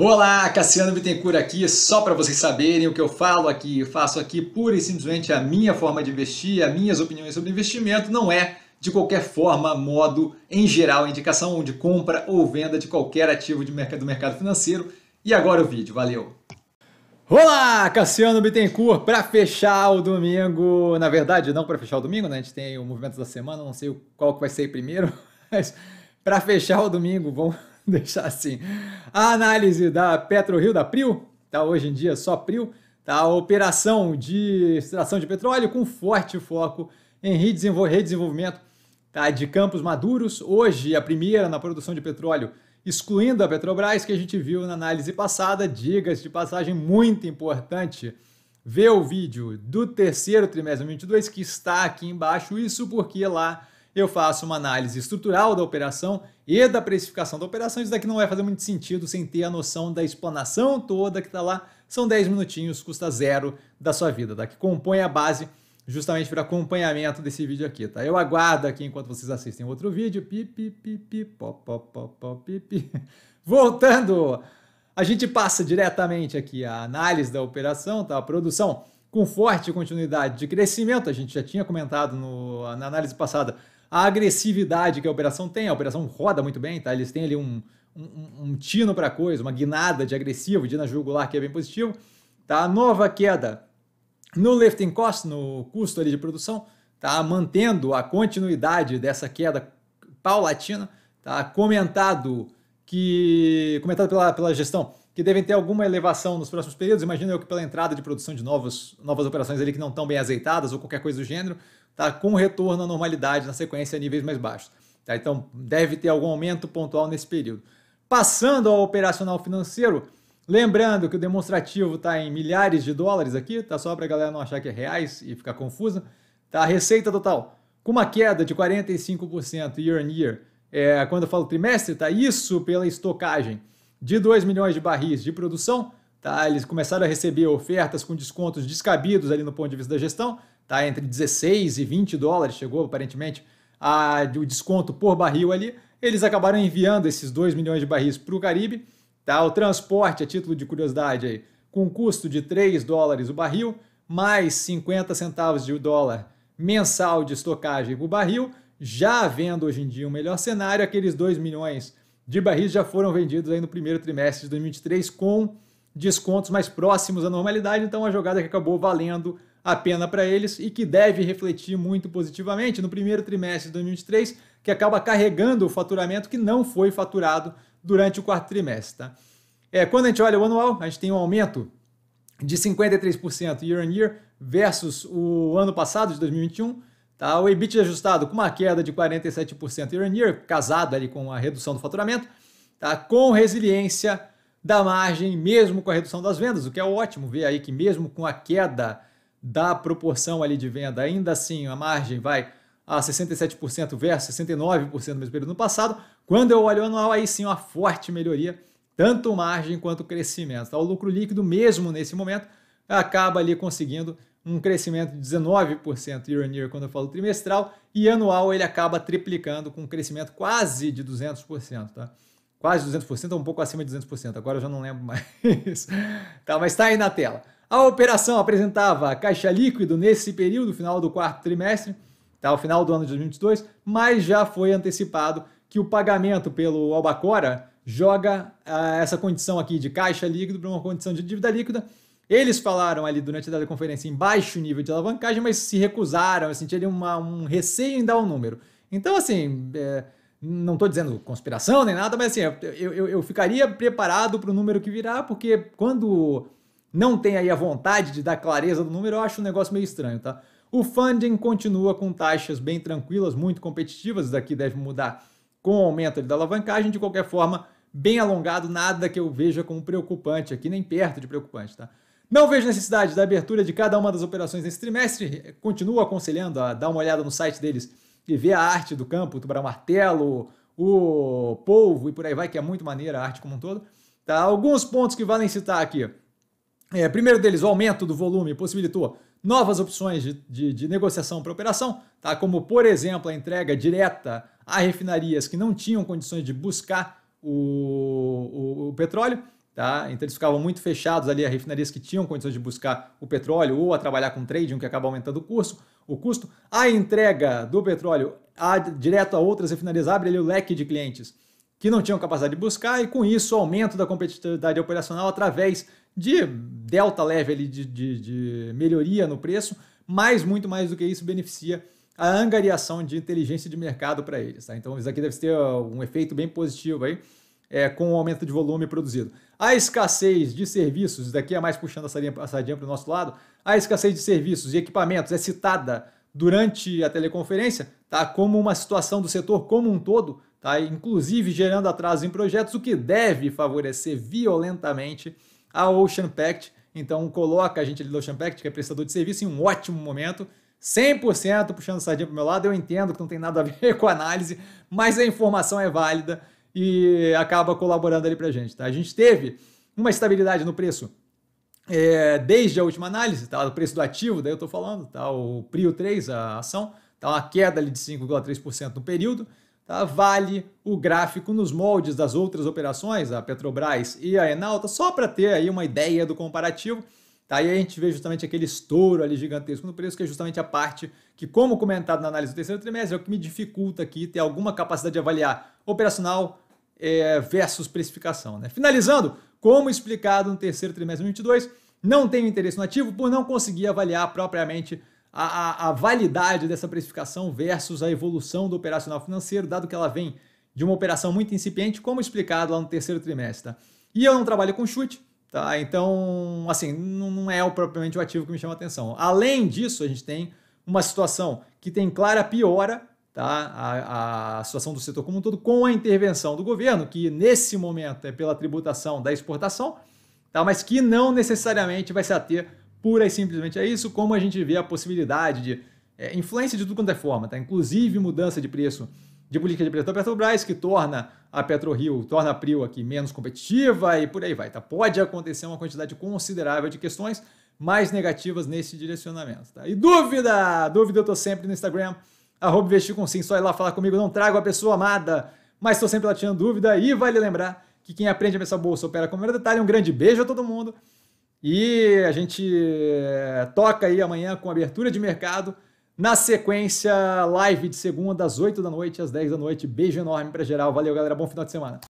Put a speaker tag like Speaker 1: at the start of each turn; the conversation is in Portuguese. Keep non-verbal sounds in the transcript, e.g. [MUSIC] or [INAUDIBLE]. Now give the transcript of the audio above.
Speaker 1: Olá, Cassiano Bittencourt aqui, só para vocês saberem o que eu falo aqui, eu faço aqui pura e simplesmente a minha forma de investir, as minhas opiniões sobre investimento, não é de qualquer forma, modo, em geral, indicação de compra ou venda de qualquer ativo de mercado, do mercado financeiro. E agora o vídeo, valeu! Olá, Cassiano Bittencourt, para fechar o domingo, na verdade não para fechar o domingo, né? a gente tem o movimento da semana, não sei qual que vai ser primeiro, [LAUGHS] mas para fechar o domingo, vamos [LAUGHS] deixar assim. A análise da Petro Rio da Prio, tá? Hoje em dia só Prio, tá? A operação de extração de petróleo com forte foco em redesenvolvimento tá? de campos maduros. Hoje, a primeira na produção de petróleo, excluindo a Petrobras, que a gente viu na análise passada. Digas de passagem muito importante. Vê o vídeo do terceiro trimestre de 2022 que está aqui embaixo. Isso porque lá eu faço uma análise estrutural da operação e da precificação da operação. Isso daqui não vai fazer muito sentido sem ter a noção da explanação toda que está lá. São 10 minutinhos, custa zero da sua vida, tá? que compõe a base justamente para acompanhamento desse vídeo aqui, tá? Eu aguardo aqui enquanto vocês assistem outro vídeo. Pi, pi, pi, pi, pop, pop, pop, pop, pi, pi. [LAUGHS] Voltando! A gente passa diretamente aqui a análise da operação, tá? A produção com forte continuidade de crescimento, a gente já tinha comentado no, na análise passada, a agressividade que a operação tem. A operação roda muito bem, tá? Eles têm ali um, um, um tino para coisa, uma guinada de agressivo, de na jugular, que é bem positivo. Tá? nova queda no lifting cost, no custo ali de produção, tá? mantendo a continuidade dessa queda paulatina, tá? comentado que comentado pela, pela gestão que devem ter alguma elevação nos próximos períodos. Imagino eu que pela entrada de produção de novos, novas operações ali que não estão bem azeitadas ou qualquer coisa do gênero, tá com retorno à normalidade na sequência a níveis mais baixos. Tá? Então deve ter algum aumento pontual nesse período. Passando ao operacional financeiro, lembrando que o demonstrativo está em milhares de dólares aqui, tá só para a galera não achar que é reais e ficar confusa. Tá? A receita total com uma queda de 45% year on year. É, quando eu falo trimestre, tá? Isso pela estocagem de 2 milhões de barris de produção, tá? Eles começaram a receber ofertas com descontos descabidos ali no ponto de vista da gestão, tá? Entre 16 e 20 dólares chegou aparentemente a o desconto por barril ali. Eles acabaram enviando esses 2 milhões de barris para o Caribe, tá? O transporte, a título de curiosidade aí, com custo de 3 dólares o barril, mais 50 centavos de dólar mensal de estocagem por barril, já havendo hoje em dia um melhor cenário, aqueles 2 milhões de barris já foram vendidos aí no primeiro trimestre de 2023 com descontos mais próximos à normalidade, então a jogada que acabou valendo a pena para eles e que deve refletir muito positivamente no primeiro trimestre de 2023, que acaba carregando o faturamento que não foi faturado durante o quarto trimestre. Tá? É, quando a gente olha o anual, a gente tem um aumento de 53% year on year versus o ano passado, de 2021, Tá? O EBIT ajustado com uma queda de 47% year on year, casado ali com a redução do faturamento, tá? com resiliência da margem, mesmo com a redução das vendas, o que é ótimo ver aí que mesmo com a queda da proporção ali de venda, ainda assim a margem vai a 67% versus 69% no mesmo período no passado. Quando eu olho o anual, aí sim uma forte melhoria, tanto margem quanto crescimento. Tá? O lucro líquido mesmo nesse momento acaba ali conseguindo um crescimento de 19% year on year quando eu falo trimestral, e anual ele acaba triplicando com um crescimento quase de 200%, tá? Quase 200%, ou um pouco acima de 200%, agora eu já não lembro [LAUGHS] mais. tá, mas está aí na tela. A operação apresentava caixa líquido nesse período, final do quarto trimestre, tá, o final do ano de 2022, mas já foi antecipado que o pagamento pelo Albacora joga ah, essa condição aqui de caixa líquido para uma condição de dívida líquida, eles falaram ali durante a teleconferência em baixo nível de alavancagem, mas se recusaram, sentiram uma, um receio em dar um número. Então, assim, é, não estou dizendo conspiração nem nada, mas assim, eu, eu, eu ficaria preparado para o número que virá, porque quando não tem aí a vontade de dar clareza do número, eu acho um negócio meio estranho, tá? O funding continua com taxas bem tranquilas, muito competitivas, isso daqui deve mudar com o aumento da alavancagem, de qualquer forma, bem alongado, nada que eu veja como preocupante aqui, nem perto de preocupante, tá? Não vejo necessidade da abertura de cada uma das operações nesse trimestre. Continuo aconselhando a dar uma olhada no site deles e ver a arte do campo, o tubarão martelo, o polvo e por aí vai, que é muito maneira a arte como um todo. Tá? Alguns pontos que valem citar aqui. É, primeiro deles, o aumento do volume possibilitou novas opções de, de, de negociação para operação, tá? como, por exemplo, a entrega direta a refinarias que não tinham condições de buscar o, o, o petróleo. Tá? Então eles ficavam muito fechados ali a refinarias que tinham condições de buscar o petróleo ou a trabalhar com trading, que acaba aumentando o custo, o custo. A entrega do petróleo a, direto a outras refinarias abre ali o leque de clientes que não tinham capacidade de buscar e com isso o aumento da competitividade operacional através de delta leve ali de, de, de melhoria no preço, mas muito mais do que isso beneficia a angariação de inteligência de mercado para eles. Tá? Então isso aqui deve ter um efeito bem positivo aí é, com o aumento de volume produzido. A escassez de serviços, isso daqui é mais puxando a sardinha, para o nosso lado, a escassez de serviços e equipamentos é citada durante a teleconferência tá, como uma situação do setor como um todo, tá, inclusive gerando atrasos em projetos, o que deve favorecer violentamente a Ocean Pact. Então, coloca a gente ali do Ocean Pact, que é prestador de serviço, em um ótimo momento. 100% puxando a sardinha para o meu lado, eu entendo que não tem nada a ver [LAUGHS] com a análise, mas a informação é válida e acaba colaborando ali para a gente. Tá? A gente teve uma estabilidade no preço é, desde a última análise, tá? o preço do ativo, daí eu estou falando, tá? o PRIO 3, a ação, tá? uma queda ali de 5,3% no período. Tá? Vale o gráfico nos moldes das outras operações, a Petrobras e a Enalta, só para ter aí uma ideia do comparativo. Tá? E aí a gente vê justamente aquele estouro ali gigantesco no preço, que é justamente a parte que, como comentado na análise do terceiro trimestre, é o que me dificulta aqui ter alguma capacidade de avaliar operacional, é, versus precificação. Né? Finalizando, como explicado no terceiro trimestre de 2022, não tenho interesse no ativo por não conseguir avaliar propriamente a, a, a validade dessa precificação versus a evolução do operacional financeiro, dado que ela vem de uma operação muito incipiente, como explicado lá no terceiro trimestre. Tá? E eu não trabalho com chute, tá? Então, assim, não é propriamente o ativo que me chama atenção. Além disso, a gente tem uma situação que tem clara piora tá? A, a, situação do setor como um todo, com a intervenção do governo, que nesse momento é pela tributação da exportação, tá? mas que não necessariamente vai se ater pura e simplesmente a isso, como a gente vê a possibilidade de é, influência de tudo quanto é forma, tá? inclusive mudança de preço de política de preço da Petrobras, que torna a PetroRio, torna a Prio aqui menos competitiva e por aí vai. Tá? Pode acontecer uma quantidade considerável de questões mais negativas nesse direcionamento. Tá? E dúvida? Dúvida eu tô sempre no Instagram arroba investir com sim, só ir lá falar comigo, não trago a pessoa amada, mas estou sempre lá tirando dúvida e vale lembrar que quem aprende a pensar bolsa opera com o melhor detalhe. Um grande beijo a todo mundo e a gente eh, toca aí amanhã com abertura de mercado. Na sequência, live de segunda, às 8 da noite, às 10 da noite. Beijo enorme para geral. Valeu, galera. Bom final de semana.